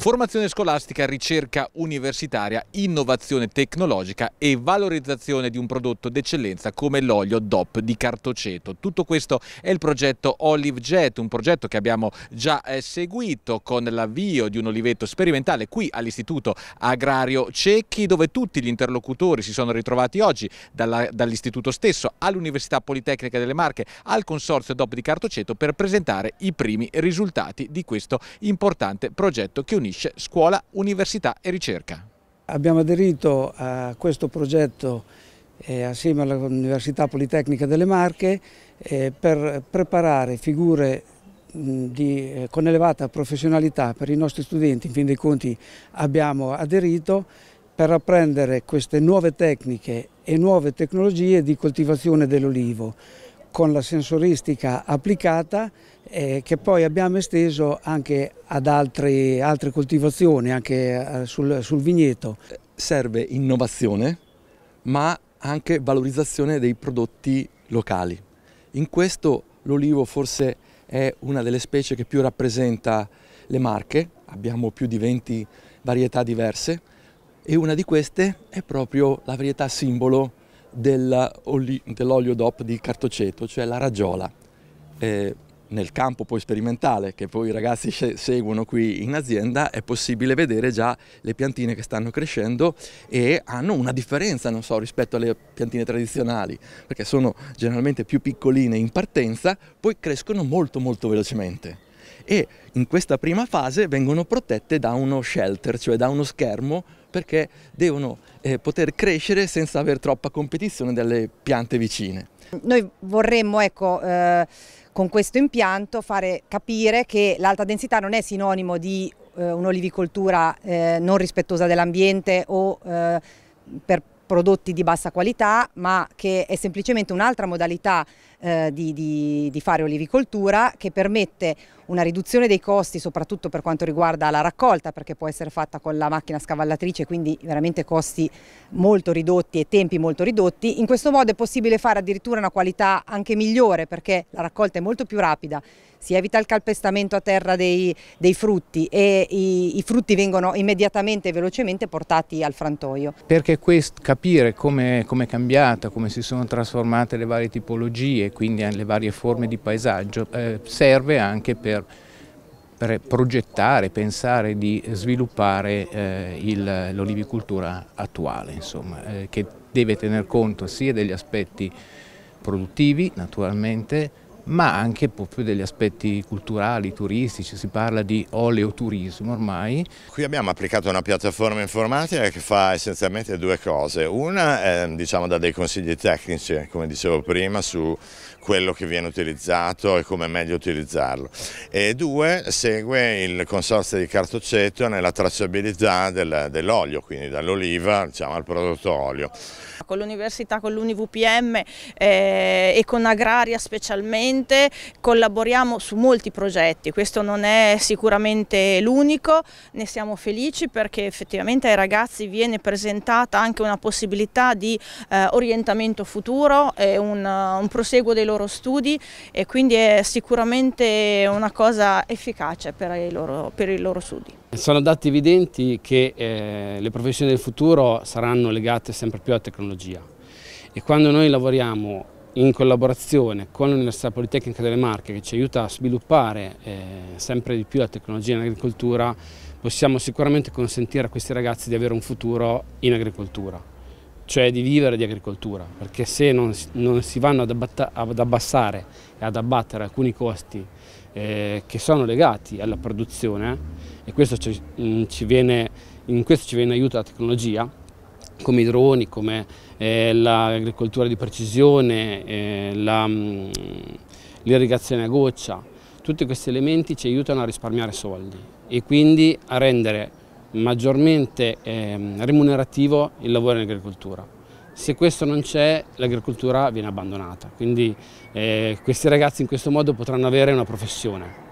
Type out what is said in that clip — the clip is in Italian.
Formazione scolastica, ricerca universitaria, innovazione tecnologica e valorizzazione di un prodotto d'eccellenza come l'olio DOP di cartoceto. Tutto questo è il progetto Olive Jet, un progetto che abbiamo già eh, seguito con l'avvio di un olivetto sperimentale qui all'Istituto Agrario Cecchi dove tutti gli interlocutori si sono ritrovati oggi dall'istituto stesso all'Università Politecnica delle Marche al Consorzio DOP di cartoceto per presentare i primi risultati di questo importante progetto che unisce unisce scuola, università e ricerca. Abbiamo aderito a questo progetto eh, assieme all'Università Politecnica delle Marche eh, per preparare figure di, eh, con elevata professionalità per i nostri studenti, in fin dei conti abbiamo aderito per apprendere queste nuove tecniche e nuove tecnologie di coltivazione dell'olivo con la sensoristica applicata eh, che poi abbiamo esteso anche ad altri, altre coltivazioni, anche eh, sul, sul vigneto. Serve innovazione ma anche valorizzazione dei prodotti locali. In questo l'olivo forse è una delle specie che più rappresenta le marche, abbiamo più di 20 varietà diverse e una di queste è proprio la varietà simbolo dell'olio DOP di cartoceto, cioè la ragiola. Eh, nel campo poi sperimentale che poi i ragazzi seguono qui in azienda è possibile vedere già le piantine che stanno crescendo e hanno una differenza so, rispetto alle piantine tradizionali perché sono generalmente più piccoline in partenza poi crescono molto molto velocemente e in questa prima fase vengono protette da uno shelter, cioè da uno schermo perché devono eh, poter crescere senza avere troppa competizione dalle piante vicine. Noi vorremmo ecco, eh, con questo impianto fare capire che l'alta densità non è sinonimo di eh, un'olivicoltura eh, non rispettosa dell'ambiente o eh, per prodotti di bassa qualità, ma che è semplicemente un'altra modalità eh, di, di, di fare olivicoltura che permette una riduzione dei costi soprattutto per quanto riguarda la raccolta perché può essere fatta con la macchina scavallatrice quindi veramente costi molto ridotti e tempi molto ridotti. In questo modo è possibile fare addirittura una qualità anche migliore perché la raccolta è molto più rapida, si evita il calpestamento a terra dei, dei frutti e i, i, frutti vengono immediatamente e velocemente portati al frantoio. Perché questo, capire come è, com è cambiata, come si sono trasformate le varie tipologie, quindi alle varie forme di paesaggio, eh, serve anche per, per, progettare, pensare di sviluppare eh, l'olivicultura attuale, insomma, eh, che deve tener conto sia degli aspetti produttivi naturalmente, ma anche proprio degli aspetti culturali, turistici, si parla di oleoturismo ormai. Qui abbiamo applicato una piattaforma informatica che fa essenzialmente due cose, una è, diciamo dà dei consigli tecnici come dicevo prima su quello che viene utilizzato e come è meglio utilizzarlo e due segue il consorzio di Cartoceto nella tracciabilità del, dell'olio, quindi dall'oliva diciamo, al prodotto olio. Con l'università, con l'UNIVPM eh, e con Agraria specialmente sicuramente collaboriamo su molti progetti, questo non è sicuramente l'unico, ne siamo felici perché effettivamente ai ragazzi viene presentata anche una possibilità di eh, orientamento futuro e un, un proseguo dei loro studi e quindi è sicuramente una cosa efficace per i loro, per i loro studi. Sono dati evidenti che eh, le professioni del futuro saranno legate sempre più alla tecnologia e quando noi lavoriamo in collaborazione con l'Università Politecnica delle Marche che ci aiuta a sviluppare eh, sempre di più la tecnologia in agricoltura, possiamo sicuramente consentire a questi ragazzi di avere un futuro in agricoltura, cioè di vivere di agricoltura, perché se non, non si vanno ad, abbassare e ad abbattere alcuni costi eh, che sono legati alla produzione, e questo ci, mm, ci viene, in questo ci viene aiuto la tecnologia, come i droni, come eh, l'agricoltura di precisione, eh, mm, l'irrigazione a goccia. Tutti questi elementi ci aiutano a risparmiare soldi e quindi a rendere maggiormente eh, remunerativo il lavoro in agricoltura. Se questo non c'è, l'agricoltura viene abbandonata, quindi eh, questi ragazzi in questo modo potranno avere una professione.